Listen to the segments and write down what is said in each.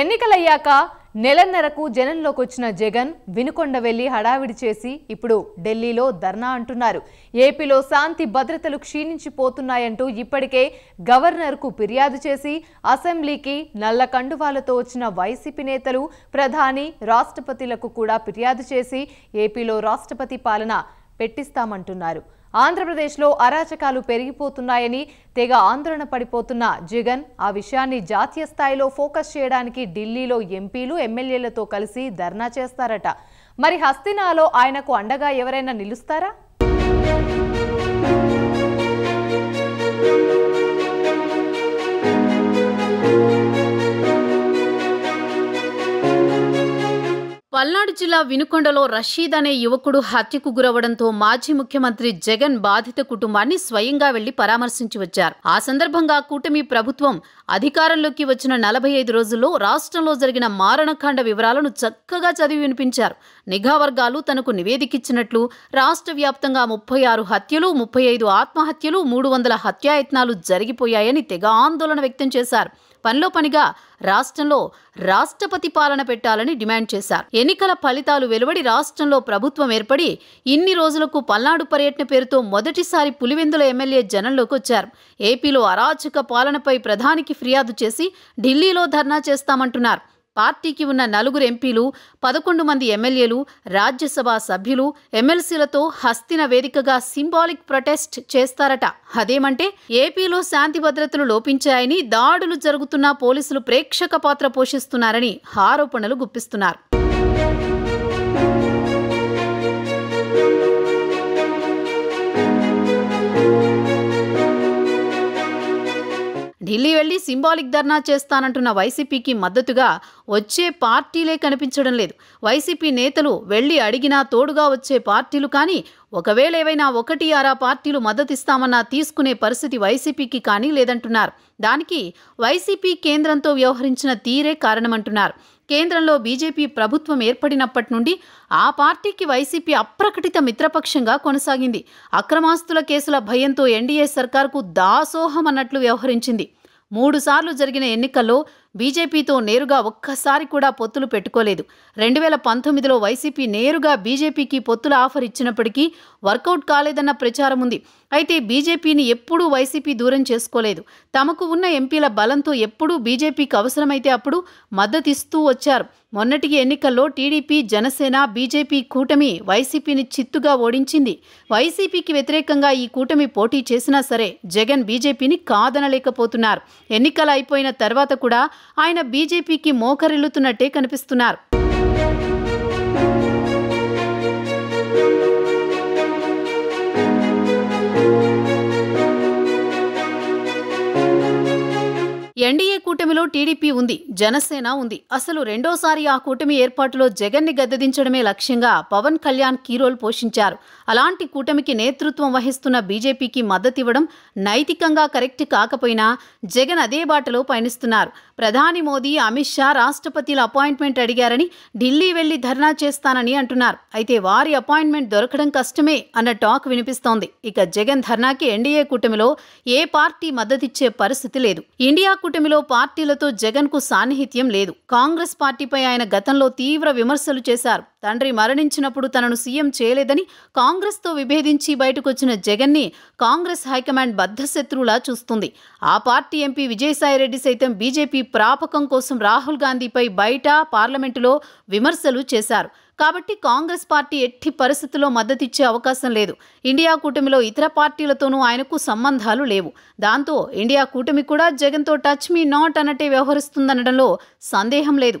ఎన్నికలయ్యాక నెలన్నరకు జనంలోకి వచ్చిన జగన్ వినుకొండ వెళ్లి హడావిడి చేసి ఇప్పుడు ఢిల్లీలో ధర్నా అంటున్నారు ఏపీలో శాంతి భద్రతలు క్షీణించిపోతున్నాయంటూ ఇప్పటికే గవర్నర్కు ఫిర్యాదు చేసి అసెంబ్లీకి నల్ల కండువాలతో వచ్చిన వైసీపీ నేతలు ప్రధాని రాష్ట్రపతిలకు కూడా ఫిర్యాదు చేసి ఏపీలో రాష్ట్రపతి పాలన పెట్టిస్తామంటున్నారు ఆంధ్రప్రదేశ్లో అరాచకాలు పెరిగిపోతున్నాయని తెగ ఆందోళన పడిపోతున్న జగన్ ఆ విషయాన్ని జాతీయ స్థాయిలో ఫోకస్ చేయడానికి ఢిల్లీలో ఎంపీలు ఎమ్మెల్యేలతో కలిసి ధర్నా చేస్తారట మరి హస్తినాలో ఆయనకు అండగా ఎవరైనా నిలుస్తారా పల్నాడు జిల్లా వినుకొండలో రషీద్ అనే యువకుడు హత్యకు గురవడంతో మాజీ ముఖ్యమంత్రి జగన్ బాధిత కుటుంబాన్ని స్వయంగా వెళ్లి పరామర్శించి వచ్చారు ఆ సందర్భంగా కూటమి ప్రభుత్వం అధికారంలోకి వచ్చిన నలభై ఐదు రోజుల్లో రాష్ట్రంలో జరిగిన మారణకాండ వివరాలను చక్కగా చదివి వినిపించారు నిఘా వర్గాలు తనకు నివేదికిచ్చినట్లు రాష్ట్ర వ్యాప్తంగా ముప్పై ఆరు హత్యలు ముప్పై ఐదు ఆత్మహత్యలు మూడు వందల హత్యాయత్నాలు జరిగిపోయాయని తెగ ఆందోళన వ్యక్తం చేశారు పనిలో పనిగా రాష్ట్రంలో రాష్ట్రపతి పాలన పెట్టాలని డిమాండ్ చేశారు ఎన్నికల ఫలితాలు వెలువడి రాష్ట్రంలో ప్రభుత్వం ఏర్పడి ఇన్ని రోజులకు పల్నాడు పర్యటన పేరుతో మొదటిసారి పులివెందుల ఎమ్మెల్యే జనంలోకి వచ్చారు ఏపీలో అరాచక పాలనపై ప్రధానికి ఫిర్యాదు చేసి ఢిల్లీలో ధర్నా చేస్తామంటున్నారు పార్టీకి ఉన్న నలుగురు ఎంపీలు పదకొండు మంది ఎమ్మెల్యేలు రాజ్యసభ సభ్యులు ఎమ్మెల్సీలతో హస్తిన వేదికగా సింబాలిక్ ప్రొటెస్ట్ చేస్తారట అదేమంటే ఏపీలో శాంతి భద్రతలు లోపించాయని దాడులు జరుగుతున్న పోలీసులు ప్రేక్షక పాత్ర పోషిస్తున్నారని ఆరోపణలు గుప్పిస్తున్నారు ఢిల్లీ వెళ్లి సింబాలిక్ ధర్నా చేస్తానంటున్న వైసీపీకి మద్దతుగా వచ్చే పార్టీలే కనిపించడం లేదు వైసీపీ నేతలు వెళ్లి అడిగినా తోడుగా వచ్చే పార్టీలు కానీ ఒకవేళ ఏవైనా ఒకటి ఆరా పార్టీలు మద్దతిస్తామన్నా తీసుకునే పరిస్థితి వైసీపీకి కానీ లేదంటున్నారు దానికి వైసీపీ కేంద్రంతో వ్యవహరించిన తీరే కారణమంటున్నారు కేంద్రంలో బీజేపీ ప్రభుత్వం ఏర్పడినప్పటి నుండి ఆ పార్టీకి వైసీపీ అప్రకటిత మిత్రపక్షంగా కొనసాగింది అక్రమాస్తుల కేసుల భయంతో ఎన్డీఏ సర్కార్కు దాసోహం అన్నట్లు వ్యవహరించింది మూడుసార్లు జరిగిన ఎన్నికల్లో బీజేపీతో నేరుగా ఒక్కసారి కూడా పొత్తులు పెట్టుకోలేదు రెండు వేల పంతొమ్మిదిలో వైసీపీ నేరుగా బీజేపీకి పొత్తుల ఆఫర్ ఇచ్చినప్పటికీ వర్కౌట్ కాలేదన్న ప్రచారం ఉంది అయితే బీజేపీని ఎప్పుడూ వైసీపీ దూరం చేసుకోలేదు తమకు ఉన్న ఎంపీల బలంతో ఎప్పుడూ బీజేపీకి అవసరమైతే అప్పుడు మద్దతిస్తూ వచ్చారు మొన్నటి ఎన్నికల్లో టీడీపీ జనసేన బీజేపీ కూటమి వైసీపీని చిత్తుగా ఓడించింది వైసీపీకి వ్యతిరేకంగా ఈ కూటమి పోటీ చేసినా సరే జగన్ బీజేపీని కాదనలేకపోతున్నారు ఎన్నికలు అయిపోయిన తర్వాత కూడా ఆయన బీజేపీకి మోకరిల్లుతున్నట్టే కనిపిస్తున్నారు ఎన్డీఏ కూటమిలో టీడీపీ ఉంది జనసేన ఉంది అసలు రెండోసారి ఆ కూటమి ఏర్పాటులో జగన్ని గద్దదించడమే లక్ష్యంగా పవన్ కళ్యాణ్ కీరోల్ పోషించారు అలాంటి కూటమికి నేతృత్వం వహిస్తున్న బీజేపీకి మద్దతివ్వడం నైతికంగా కరెక్ట్ కాకపోయినా జగన్ అదే బాటలో పయనిస్తున్నారు ప్రధాని మోదీ అమిత్ షా రాష్ట్రపతిల అపాయింట్మెంట్ అడిగారని ఢిల్లీ వెళ్లి ధర్నా చేస్తానని అంటున్నారు అయితే వారి అపాయింట్మెంట్ దొరకడం కష్టమే అన్న టాక్ వినిపిస్తోంది ఇక జగన్ ధర్నాకి ఎన్డీఏ కూటమిలో ఏ పార్టీ మద్దతిచ్చే పరిస్థితి లేదు ఇండియా కూటమిలో పార్టీలతో జగన్కు సాన్నిహిత్యం లేదు కాంగ్రెస్ పార్టీపై ఆయన గతంలో తీవ్ర విమర్శలు చేశారు తండ్రి మరణించినప్పుడు తనను సీఎం చేయలేదని కాంగ్రెస్తో విభేదించి బయటకొచ్చిన జగన్ని కాంగ్రెస్ హైకమాండ్ బద్ధశత్రువులా చూస్తుంది ఆ పార్టీ ఎంపీ విజయసాయిరెడ్డి సైతం బీజేపీ ప్రాపకం కోసం రాహుల్ గాంధీపై బయట పార్లమెంటులో విమర్శలు చేశారు కాబట్టి కాంగ్రెస్ పార్టీ ఎట్టి పరిస్థితుల్లో మద్దతిచ్చే అవకాశం లేదు ఇండియా కూటమిలో ఇతర పార్టీలతోనూ ఆయనకు సంబంధాలు లేవు దాంతో ఇండియా కూటమి కూడా జగన్తో టచ్ మీ నాట్ అన్నట్టే వ్యవహరిస్తుందనడంలో సందేహం లేదు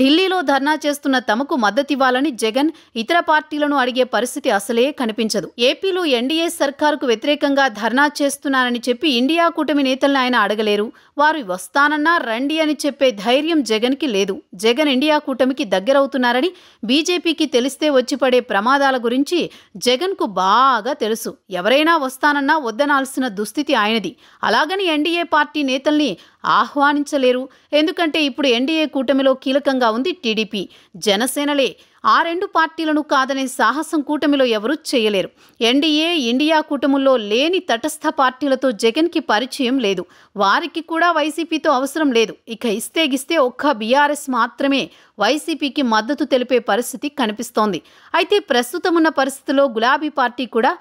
ఢిల్లీ ధర్నా చేస్తున్న తమకు మద్దతివ్వాలని జగన్ ఇతర పార్టీలను అడిగే పరిస్థితి అసలే కనిపించదు ఏపీలో ఎన్డీఏ సర్కారుకు వ్యతిరేకంగా ధర్నా చేస్తున్నానని చెప్పి ఇండియా కూటమి నేతల్ని ఆయన అడగలేరు వారు వస్తానన్నా రండి అని చెప్పే ధైర్యం జగన్కి లేదు జగన్ ఇండియా కూటమికి దగ్గరవుతున్నారని బీజేపీకి తెలిస్తే వచ్చిపడే ప్రమాదాల గురించి జగన్కు బాగా తెలుసు ఎవరైనా వస్తానన్నా వద్దనాల్సిన దుస్థితి ఆయనది అలాగని ఎన్డీఏ పార్టీ నేతల్ని ఆహ్వానించలేరు ఎందుకంటే ఇప్పుడు ఎన్డీఏ కూటమిలో కీలకంగా ఉంది టీడీపీ జనసేనలే ఆ రెండు పార్టీలను కాదనే సాహసం కూటమిలో ఎవరూ చేయలేరు ఎన్డీఏ ఇండియా కూటముల్లో లేని తటస్థ పార్టీలతో జగన్కి పరిచయం లేదు వారికి కూడా వైసీపీతో అవసరం లేదు ఇక ఇస్తే గిస్తే ఒక్క బీఆర్ఎస్ మాత్రమే వైసీపీకి మద్దతు తెలిపే పరిస్థితి కనిపిస్తోంది అయితే ప్రస్తుతం ఉన్న పరిస్థితిలో గులాబీ పార్టీ కూడా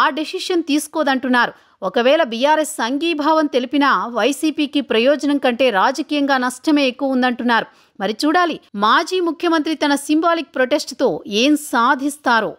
ఆ డెసిషన్ తీసుకోదంటున్నారు ఒకవేళ బీఆర్ఎస్ సంఘీభావం తెలిపినా వైసీపీకి ప్రయోజనం కంటే రాజకీయంగా నష్టమే ఎక్కువ ఉందంటున్నారు మరి చూడాలి మాజీ ముఖ్యమంత్రి తన సింబాలిక్ ప్రొటెస్ట్తో ఏం సాధిస్తారో